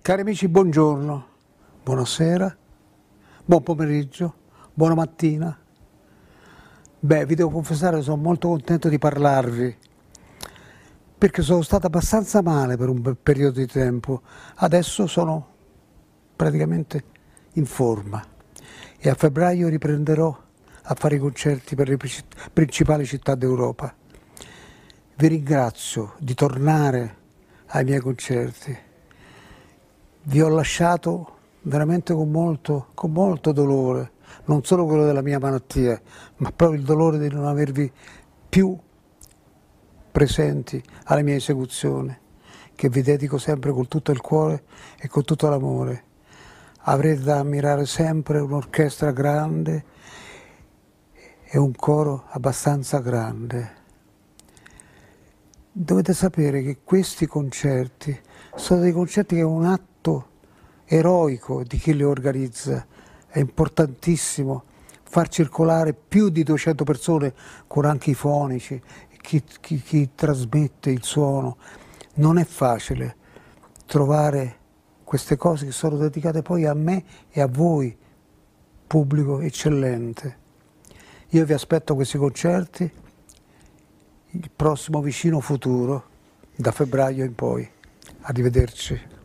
Cari amici, buongiorno, buonasera, buon pomeriggio, buona mattina. Beh, vi devo confessare, che sono molto contento di parlarvi perché sono stato abbastanza male per un periodo di tempo. Adesso sono praticamente in forma e a febbraio riprenderò a fare i concerti per le principali città d'Europa. Vi ringrazio di tornare ai miei concerti vi ho lasciato veramente con molto, con molto dolore, non solo quello della mia malattia, ma proprio il dolore di non avervi più presenti alla mia esecuzione, che vi dedico sempre con tutto il cuore e con tutto l'amore. Avrete da ammirare sempre un'orchestra grande e un coro abbastanza grande. Dovete sapere che questi concerti sono dei concerti che è un atto atto eroico di chi le organizza, è importantissimo far circolare più di 200 persone con anche i fonici, chi, chi, chi trasmette il suono. Non è facile trovare queste cose che sono dedicate poi a me e a voi, pubblico eccellente. Io vi aspetto questi concerti il prossimo vicino futuro, da febbraio in poi. Arrivederci.